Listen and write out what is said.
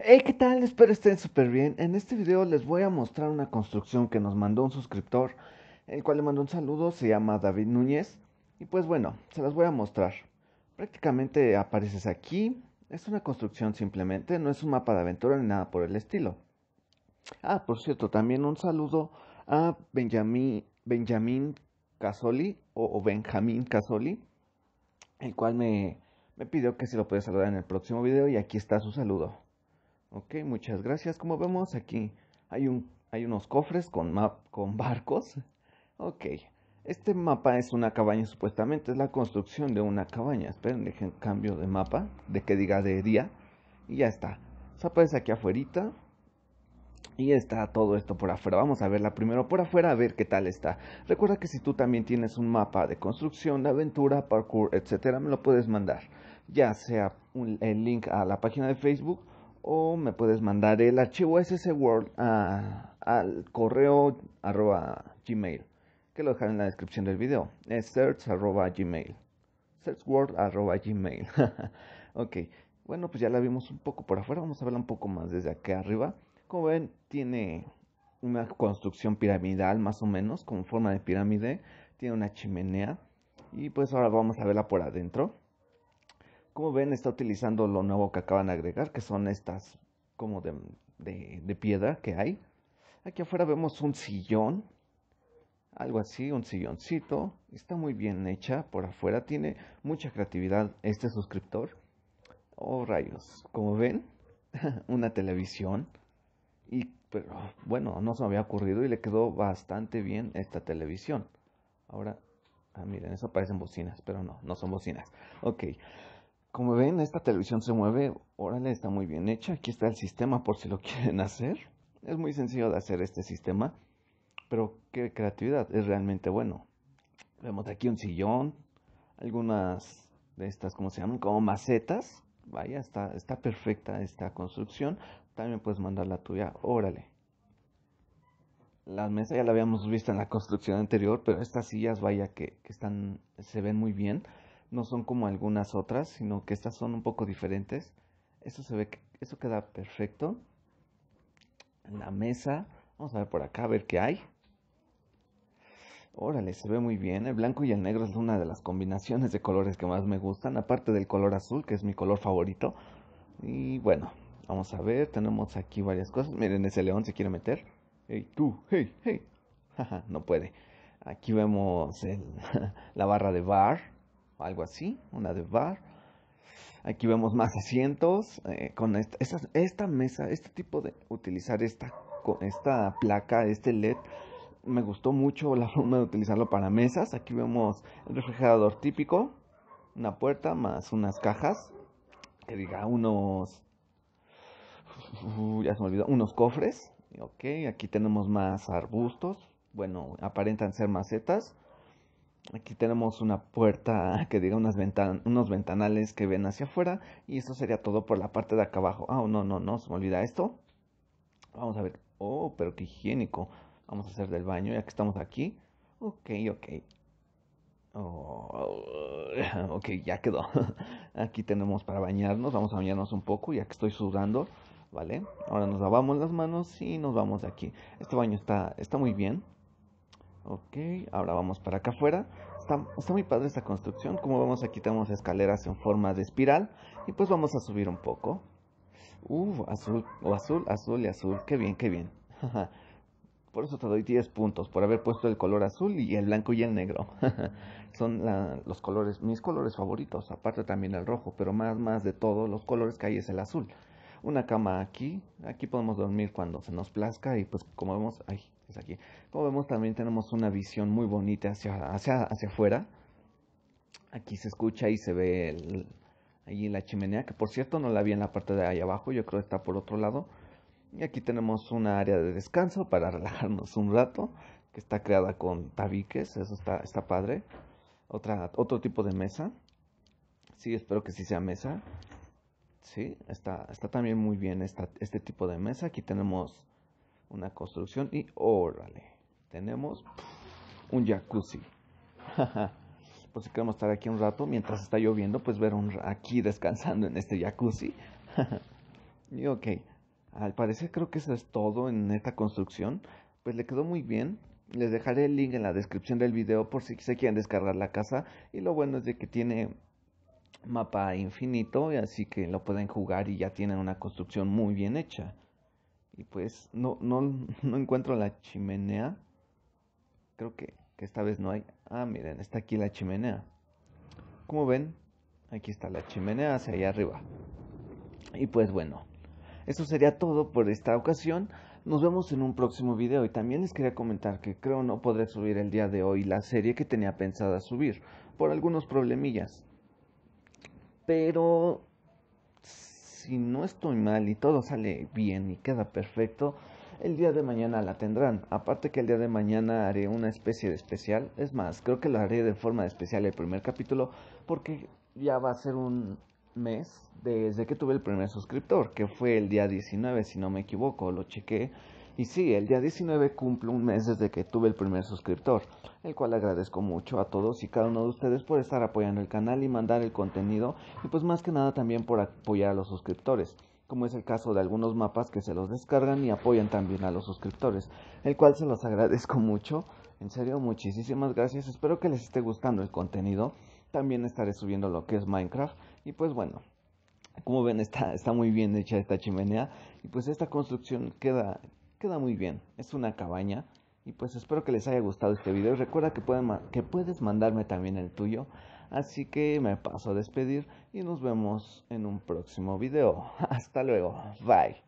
Hey, ¿qué tal? Espero estén súper bien. En este video les voy a mostrar una construcción que nos mandó un suscriptor, el cual le mandó un saludo, se llama David Núñez. Y pues bueno, se las voy a mostrar. Prácticamente apareces aquí, es una construcción simplemente, no es un mapa de aventura ni nada por el estilo. Ah, por cierto, también un saludo a Benjamín, Casoli o, Benjamín Casoli, el cual me, pidió que si lo podía saludar en el próximo video y aquí está su saludo. Ok, muchas gracias. Como vemos aquí hay, un, hay unos cofres con, con barcos. Ok, este mapa es una cabaña supuestamente, es la construcción de una cabaña. Esperen, dejen cambio de mapa, de que diga de día. Y ya está. Se aparece pues, aquí afuera Y está todo esto por afuera. Vamos a verla primero por afuera a ver qué tal está. Recuerda que si tú también tienes un mapa de construcción, de aventura, parkour, etcétera, me lo puedes mandar. Ya sea el link a la página de Facebook o me puedes mandar el archivo ssword al correo arroba gmail que lo dejaré en la descripción del video es search arroba gmail word arroba gmail ok bueno pues ya la vimos un poco por afuera vamos a verla un poco más desde aquí arriba como ven tiene una construcción piramidal más o menos con forma de pirámide tiene una chimenea y pues ahora vamos a verla por adentro como ven, está utilizando lo nuevo que acaban de agregar, que son estas como de, piedra que hay. Aquí afuera vemos un sillón, algo así, un silloncito. Está muy bien hecha por afuera, tiene mucha creatividad este suscriptor. Oh rayos, como ven, una televisión. Y pero bueno, no se me había ocurrido y le quedó bastante bien esta televisión. Ahora, ah, miren, eso parecen bocinas, pero no, no son bocinas. Ok. Como ven, esta televisión se mueve, órale, está muy bien hecha. Aquí está el sistema por si lo quieren hacer. Es muy sencillo de hacer este sistema, pero qué creatividad, es realmente bueno. Vemos aquí un sillón, algunas de estas, ¿cómo se llaman? Como macetas. Vaya, está, está perfecta esta construcción. También puedes mandar la tuya, órale. Las mesas ya la habíamos visto en la construcción anterior, pero estas sillas, vaya, que, que están, se ven muy bien no son como algunas otras, sino que estas son un poco diferentes. Eso se ve, eso queda perfecto. La mesa, vamos a ver por acá, a ver qué hay. Órale, se ve muy bien. El ¿eh? blanco y el negro es una de las combinaciones de colores que más me gustan, aparte del color azul, que es mi color favorito. Y bueno, vamos a ver, tenemos aquí varias cosas. Miren, ese león se quiere meter. ¡Hey, tú! ¡Hey, hey! no puede. Aquí vemos la barra de bar algo así, una de bar. Aquí vemos más asientos eh, con esta, mesa, este tipo de utilizar esta, esta placa, este LED. Me gustó mucho la forma de utilizarlo para mesas. Aquí vemos el refrigerador típico, una puerta más unas cajas, que diga unos, ya se me olvidó, unos cofres. Ok, aquí tenemos más arbustos. Bueno, aparentan ser macetas. Aquí tenemos una puerta que diga unas unos ventanales que ven hacia afuera. Y eso sería todo por la parte de acá abajo. Ah, oh, no, no, no, se me olvida esto. Vamos a ver. Oh, pero qué higiénico. Vamos a hacer del baño, ya que estamos aquí. Ok, ok. Oh, ok, ya quedó. Aquí tenemos para bañarnos. Vamos a bañarnos un poco, ya que estoy sudando. ¿Vale? Ahora nos lavamos las manos y nos vamos de aquí. Este baño está, está muy bien. Ok, ahora vamos para acá afuera. Está, muy padre esta construcción. Como vemos aquí tenemos escaleras en forma de espiral. Y pues vamos a subir un poco. Uh, azul, o azul, azul y azul. Qué bien, qué bien. por eso te doy 10 puntos, por haber puesto el color azul y el blanco y el negro. Son los colores, mis colores favoritos, aparte también el rojo, pero más, más de todo, los colores que hay es el azul una cama aquí. Aquí podemos dormir cuando se nos plazca y pues como vemos, ahí, es aquí. Como vemos también tenemos una visión muy bonita hacia, hacia, hacia afuera. Aquí se escucha y se ve el, ahí la chimenea, que por cierto no la vi en la parte de ahí abajo, yo creo que está por otro lado. Y aquí tenemos una área de descanso para relajarnos un rato, que está creada con tabiques, eso está, está padre. Otra, otro tipo de mesa. Sí, espero que sí sea mesa. ¿sí? Está, está también muy bien esta, este tipo de mesa. Aquí tenemos una construcción y órale, tenemos un jacuzzi. Pues si queremos estar aquí un rato mientras está lloviendo, pues ver un, aquí descansando en este jacuzzi. y ok, al parecer creo que eso es todo en esta construcción. Pues le quedó muy bien. Les dejaré el link en la descripción del video por si se quieren descargar la casa. Y lo bueno es de que tiene mapa infinito, así que lo pueden jugar y ya tienen una construcción muy bien hecha. Y pues no, no, no encuentro la chimenea. Creo que, que esta vez no hay. Ah, miren, está aquí la chimenea. Como ven, aquí está la chimenea hacia allá arriba. Y pues bueno, eso sería todo por esta ocasión. Nos vemos en un próximo video y también les quería comentar que creo no podré subir el día de hoy la serie que tenía pensada subir por algunos problemillas. Pero si no estoy mal y todo sale bien y queda perfecto, el día de mañana la tendrán. Aparte que el día de mañana haré una especie de especial. Es más, creo que lo haré de forma especial el primer capítulo porque ya va a ser un mes desde que tuve el primer suscriptor, que fue el día 19, si no me equivoco, lo chequé. Y sí, el día 19 cumple un mes desde que tuve el primer suscriptor, el cual agradezco mucho a todos y cada uno de ustedes por estar apoyando el canal y mandar el contenido y pues más que nada también por apoyar a los suscriptores como es el caso de algunos mapas que se los descargan y apoyan también a los suscriptores, el cual se los agradezco mucho, en serio muchísimas gracias, espero que les esté gustando el contenido, también estaré subiendo lo que es Minecraft y pues bueno, como ven está, está muy bien hecha esta chimenea y pues esta construcción queda, queda muy bien. Es una cabaña. Y pues espero que les haya gustado este video. recuerda que, que puedes mandarme también el tuyo. Así que me paso a despedir y nos vemos en un próximo video. Hasta luego. Bye.